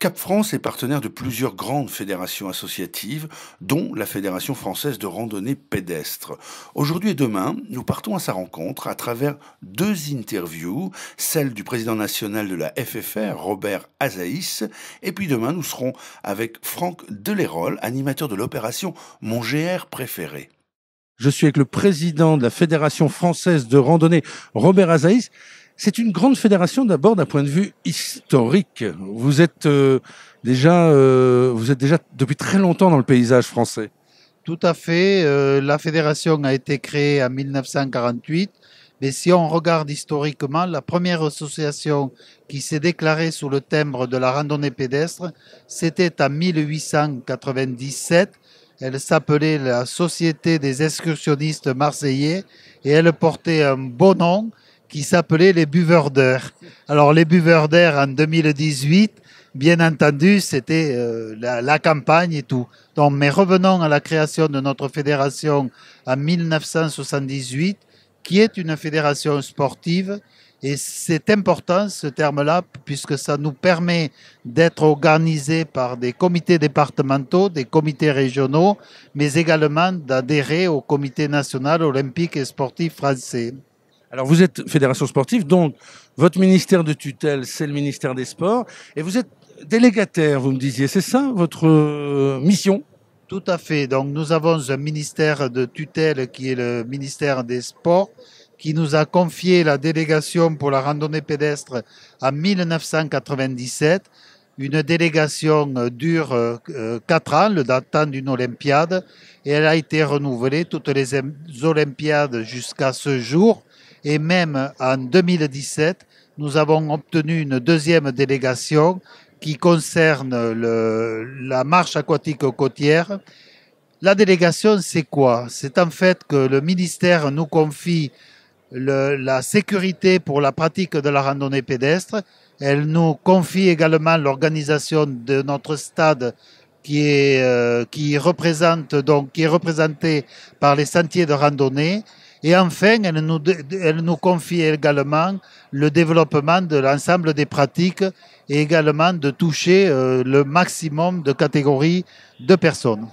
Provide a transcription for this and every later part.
Cap France est partenaire de plusieurs grandes fédérations associatives, dont la Fédération française de randonnée pédestre. Aujourd'hui et demain, nous partons à sa rencontre à travers deux interviews, celle du président national de la FFR, Robert Azaïs, et puis demain, nous serons avec Franck Delérolle, animateur de l'opération Mon GR préféré. Je suis avec le président de la Fédération française de randonnée, Robert Azaïs. C'est une grande fédération d'abord d'un point de vue historique. Vous êtes euh, déjà, euh, vous êtes déjà depuis très longtemps dans le paysage français. Tout à fait. Euh, la fédération a été créée en 1948. Mais si on regarde historiquement, la première association qui s'est déclarée sous le timbre de la randonnée pédestre, c'était en 1897. Elle s'appelait la Société des excursionnistes marseillais et elle portait un beau nom qui s'appelait les buveurs d'air. Alors les buveurs d'air en 2018, bien entendu, c'était euh, la, campagne et tout. Donc, mais revenons à la création de notre fédération en 1978, qui est une fédération sportive. Et c'est important ce terme-là, puisque ça nous permet d'être organisé par des comités départementaux, des comités régionaux, mais également d'adhérer au comité national olympique et sportif français. Alors vous êtes fédération sportive, donc votre ministère de tutelle, c'est le ministère des Sports, et vous êtes délégataire, vous me disiez, c'est ça votre euh, mission Tout à fait. Donc nous avons un ministère de tutelle qui est le ministère des Sports, qui nous a confié la délégation pour la randonnée pédestre en 1997 une délégation euh, dure euh, quatre ans, le datant d'une Olympiade, et elle a été renouvelée toutes les Olympiades jusqu'à ce jour et même en 2017, nous avons obtenu une deuxième délégation qui concerne la marche aquatique côtière. La délégation, c'est quoi C'est en fait que le ministère nous confie la sécurité pour la pratique de la randonnée pédestre. Elle nous confie également l'organisation de notre stade qui est euh, qui représente donc qui est représenté par les sentiers de randonnée et enfin, elle nous, confie également le développement de l'ensemble des pratiques et également de toucher euh, le maximum de catégories de personnes.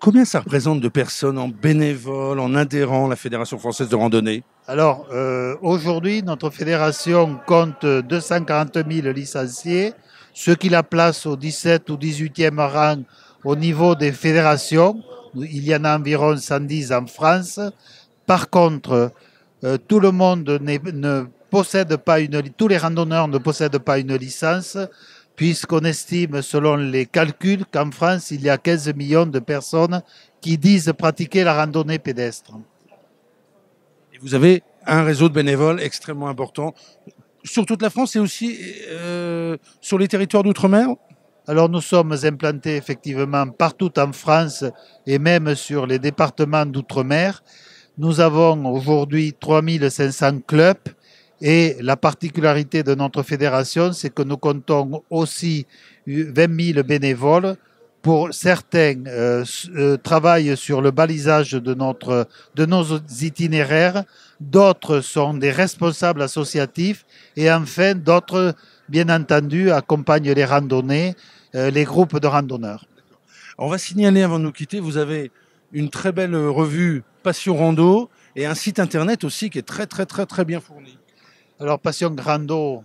Combien ça représente de personnes en bénévoles, en adhérents à la Fédération française de randonnée Alors, euh, aujourd'hui, notre fédération compte 240 000 licenciés, ce qui la place au 17 e ou 18e rang au niveau des fédérations. Il y en a environ 110 en France. Par contre, euh, tout le monde ne possède pas une, tous les randonneurs ne possèdent pas une licence, puisqu'on estime, selon les calculs, qu'en France, il y a 15 millions de personnes qui disent pratiquer la randonnée pédestre. vous avez un réseau de bénévoles extrêmement important sur toute la France et aussi euh, sur les territoires d'outre-mer alors nous sommes implantés effectivement partout en France et même sur les départements d'outre-mer. Nous avons aujourd'hui 3500 clubs et la particularité de notre fédération, c'est que nous comptons aussi 20 000 bénévoles. Pour certains euh, euh, travaillent sur le balisage de, notre, de nos itinéraires, d'autres sont des responsables associatifs et enfin d'autres, bien entendu, accompagnent les randonnées, euh, les groupes de randonneurs. On va signaler avant de nous quitter, vous avez une très belle euh, revue Passion Rando et un site internet aussi qui est très très très très bien fourni. Alors Passion Rando,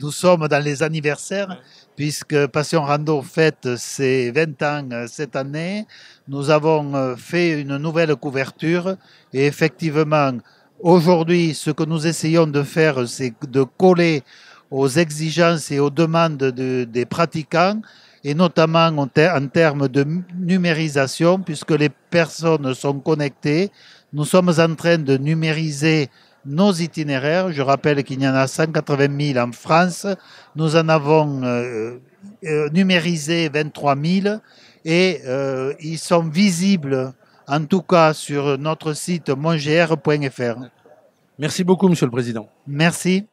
nous sommes dans les anniversaires puisque Passion Rando fête ses 20 ans euh, cette année. Nous avons euh, fait une nouvelle couverture et effectivement aujourd'hui ce que nous essayons de faire c'est de coller aux exigences et aux demandes des pratiquants et notamment en, termes de numérisation, puisque les personnes sont connectées. Nous sommes en train de numériser nos itinéraires. Je rappelle qu'il y en a 180 000 en France. Nous en avons euh, euh, numérisé 23 000 et euh, ils sont visibles, en tout cas sur notre site mongr.fr. Merci beaucoup, Monsieur le Président. Merci.